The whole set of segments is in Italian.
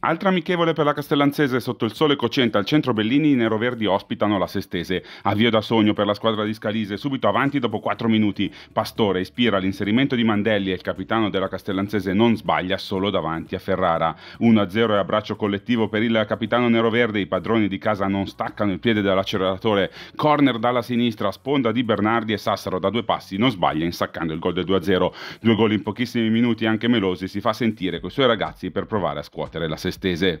Altra amichevole per la Castellanzese sotto il sole cocente al centro Bellini, i neroverdi ospitano la Sestese. Avvio da sogno per la squadra di Scalise, subito avanti dopo 4 minuti. Pastore ispira l'inserimento di Mandelli e il capitano della Castellanzese non sbaglia solo davanti a Ferrara. 1-0 e abbraccio collettivo per il capitano neroverde, i padroni di casa non staccano il piede dall'acceleratore. Corner dalla sinistra, sponda di Bernardi e Sassaro da due passi non sbaglia insaccando il gol del 2-0. Due gol in pochissimi minuti anche Melosi si fa sentire coi suoi ragazzi per provare a scuotere la Sestese. STZ.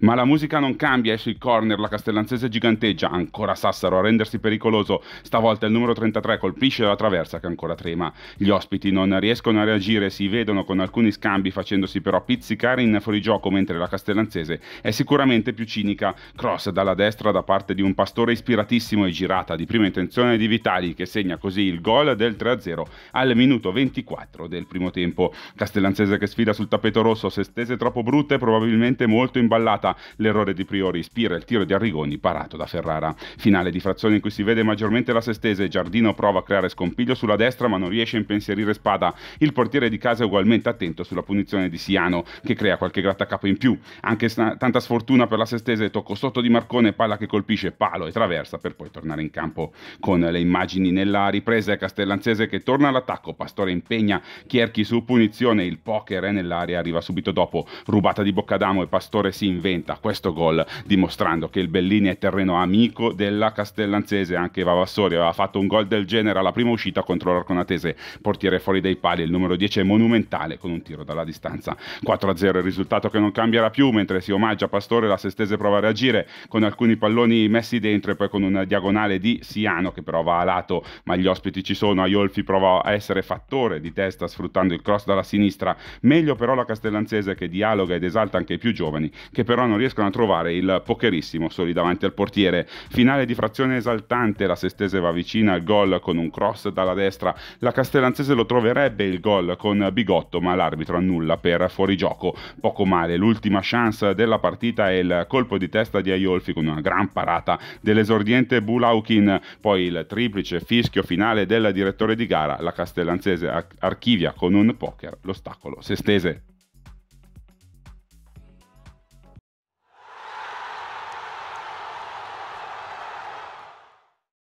Ma la musica non cambia, esce il corner, la Castellanzese giganteggia, ancora Sassaro a rendersi pericoloso, stavolta il numero 33 colpisce la traversa che ancora trema. Gli ospiti non riescono a reagire, si vedono con alcuni scambi facendosi però pizzicare in fuorigioco mentre la Castellanzese è sicuramente più cinica, cross dalla destra da parte di un pastore ispiratissimo e girata di prima intenzione di Vitali che segna così il gol del 3-0 al minuto 24 del primo tempo. Castellanzese che sfida sul tappeto rosso, se stese troppo brutte probabilmente molto imballata giornata, l'errore di Priori ispira il tiro di Arrigoni parato da Ferrara. Finale di frazione in cui si vede maggiormente la sestese, Giardino prova a creare scompiglio sulla destra ma non riesce a impensierire Spada. Il portiere di casa è ugualmente attento sulla punizione di Siano che crea qualche grattacapo in più. Anche tanta sfortuna per la sestese, tocco sotto di Marcone, palla che colpisce palo e traversa per poi tornare in campo con le immagini nella ripresa è Castellanzese che torna all'attacco, Pastore impegna Chierchi su punizione, il poker è nell'area, arriva subito dopo, rubata di Boccadamo e Pastore si inventa attenta questo gol dimostrando che il Bellini è terreno amico della Castellanzese anche Vavassori aveva fatto un gol del genere alla prima uscita contro l'Arconatese portiere fuori dai pali il numero 10 è monumentale con un tiro dalla distanza 4-0 il risultato che non cambierà più mentre si omaggia Pastore la Sestese prova a reagire con alcuni palloni messi dentro e poi con una diagonale di Siano che però va a lato ma gli ospiti ci sono Aiolfi prova a essere fattore di testa sfruttando il cross dalla sinistra meglio però la Castellanzese che dialoga ed esalta anche i più giovani che però Milano riescono a trovare il pokerissimo soli davanti al portiere. Finale di frazione esaltante, la Sestese va vicina al gol con un cross dalla destra. La Castellanzese lo troverebbe il gol con Bigotto, ma l'arbitro annulla per fuorigioco. Poco male, l'ultima chance della partita è il colpo di testa di Aiolfi con una gran parata dell'esordiente Bulaukin, poi il triplice fischio finale del direttore di gara. La Castellanzese archivia con un poker l'ostacolo Sestese.